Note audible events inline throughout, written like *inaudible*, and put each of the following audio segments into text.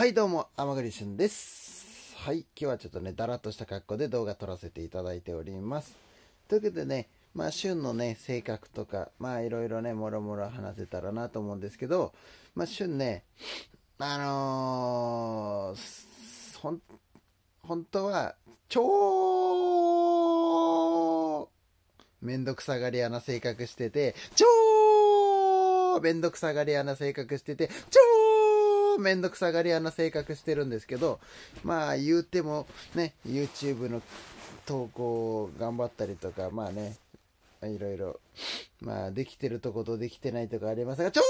はいどうも、天栗旬です。はい、今日はちょっとね、だらっとした格好で動画撮らせていただいております。というわけでね、まあ、旬のね、性格とか、まあ、いろいろね、もろもろ話せたらなと思うんですけど、まあ、旬ね、あのー、ほん、本当は、超、めんどくさがり屋な性格してて、超、めんどくさがり屋な性格してて、超めんどくさがり屋な性格してるんですけど、まあ言うてもね、YouTube の投稿を頑張ったりとか、まあね、いろいろ、まあできてるとことできてないとかありますが、超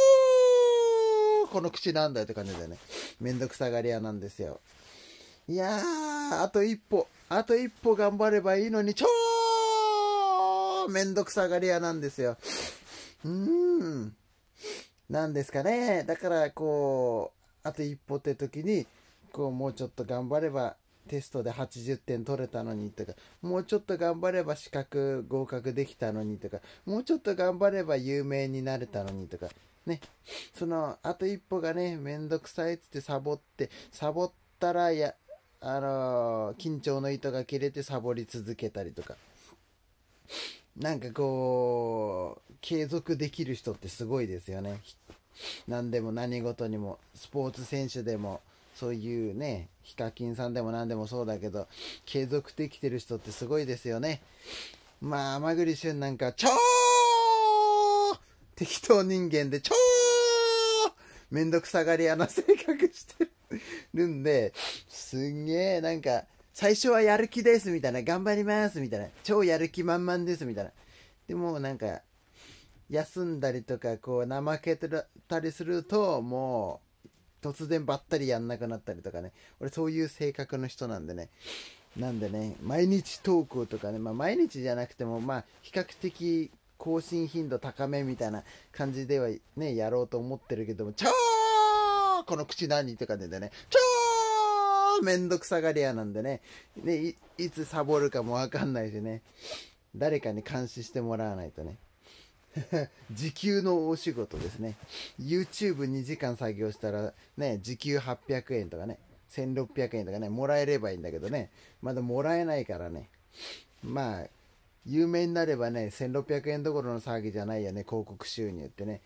この口なんだよって感じだよね。めんどくさがり屋なんですよ。いやー、あと一歩、あと一歩頑張ればいいのに、超めんどくさがり屋なんですよ。うーん。なんですかね。だから、こう、あと一歩って時にこうもうちょっと頑張ればテストで80点取れたのにとかもうちょっと頑張れば資格合格できたのにとかもうちょっと頑張れば有名になれたのにとかねそのあと一歩がね面倒くさいっつってサボってサボったらやあのー、緊張の糸が切れてサボり続けたりとかなんかこう継続できる人ってすごいですよね何でも何事にもスポーツ選手でもそういうねヒカキンさんでも何でもそうだけど継続できてる人ってすごいですよねまあ甘栗旬なんか超適当人間で超めんどくさがり屋な性格してるんですんげえなんか最初はやる気ですみたいな頑張りますみたいな超やる気満々ですみたいなでもなんか休んだりとかこう怠けてたりするともう突然ばったりやんなくなったりとかね俺そういう性格の人なんでねなんでね毎日投稿とかね、まあ、毎日じゃなくてもまあ比較的更新頻度高めみたいな感じではねやろうと思ってるけども「ちょーこの口何?」とかでね「ちょーめんどくさがり屋なんでねねいつサボるかもわかんないしね誰かに監視してもらわないとね。*laughs* 時給の大仕事ですね。YouTube2 時間作業したらね、時給800円とかね、1600円とかね、もらえればいいんだけどね、まだもらえないからね。まあ、有名になればね、1600円どころの騒ぎじゃないよね、広告収入ってね。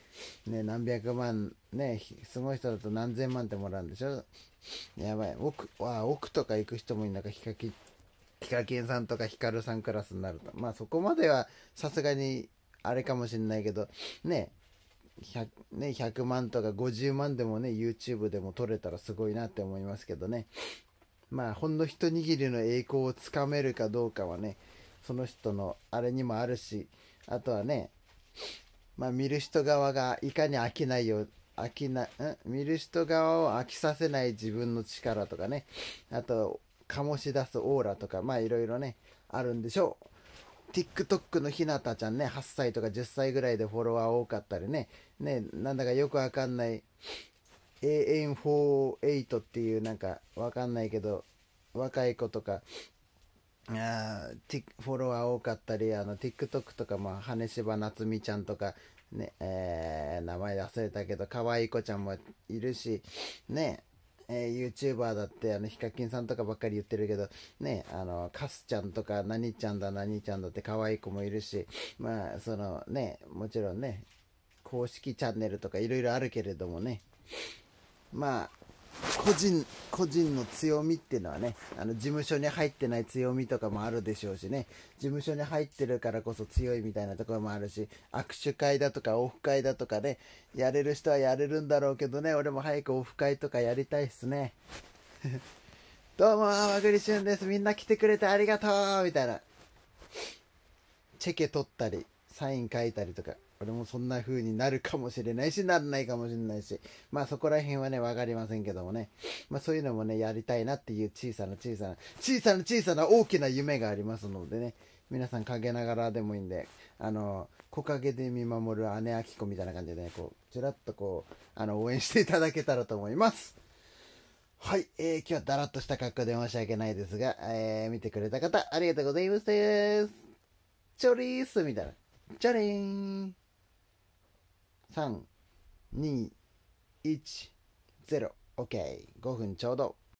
ね、何百万、ね、すごい人だと何千万ってもらうんでしょ。やばい。奥、わ奥とか行く人もいなんかヒカキン、ヒカキンさんとかヒカルさんクラスになると。まあそこまではさすがにあれかもしんないけど、ね、100, ね100万とか50万でもね、YouTube でも撮れたらすごいなって思いますけどね。まあ、ほんの一握りの栄光をつかめるかどうかはね、その人のあれにもあるし、あとはね、まあ、見る人側がいかに飽きないよう、飽きな、ん見る人側を飽きさせない自分の力とかね、あと、醸し出すオーラとか、まあいろいろね、あるんでしょう。TikTok のひなたちゃんね、8歳とか10歳ぐらいでフォロワー多かったりね、ね、なんだかよくわかんない、AN48 っていうなんかわかんないけど、若い子とか、あフォロワー多かったり、あの、TikTok とか、も、羽柴夏美ちゃんとか、ね、えー、名前忘れたけど、可愛い子ちゃんもいるし、ね、えー、YouTuber だってあのヒカキンさんとかばっかり言ってるけどねあのカスちゃんとか何ちゃんだ何ちゃんだって可愛い子もいるしまあそのねもちろんね公式チャンネルとかいろいろあるけれどもねまあ個人個人の強みっていうのはねあの事務所に入ってない強みとかもあるでしょうしね事務所に入ってるからこそ強いみたいなところもあるし握手会だとかオフ会だとかねやれる人はやれるんだろうけどね俺も早くオフ会とかやりたいっすね *laughs* どうも粟栗旬ですみんな来てくれてありがとうみたいなチェケ取ったりサイン書いたりとか、俺もそんな風になるかもしれないし、ならないかもしれないし、まあそこら辺はね、わかりませんけどもね、まあそういうのもね、やりたいなっていう小さな小さな、小さな小さな大きな夢がありますのでね、皆さん陰ながらでもいいんで、あの、木陰で見守る姉き子みたいな感じでね、こう、ちらっとこう、あの、応援していただけたらと思います。はい、えー、今日はだらっとした格好で申し訳ないですが、えー、見てくれた方、ありがとうございます。チョリースみたいな。じゃれーん321 0 OK5 分ちょうど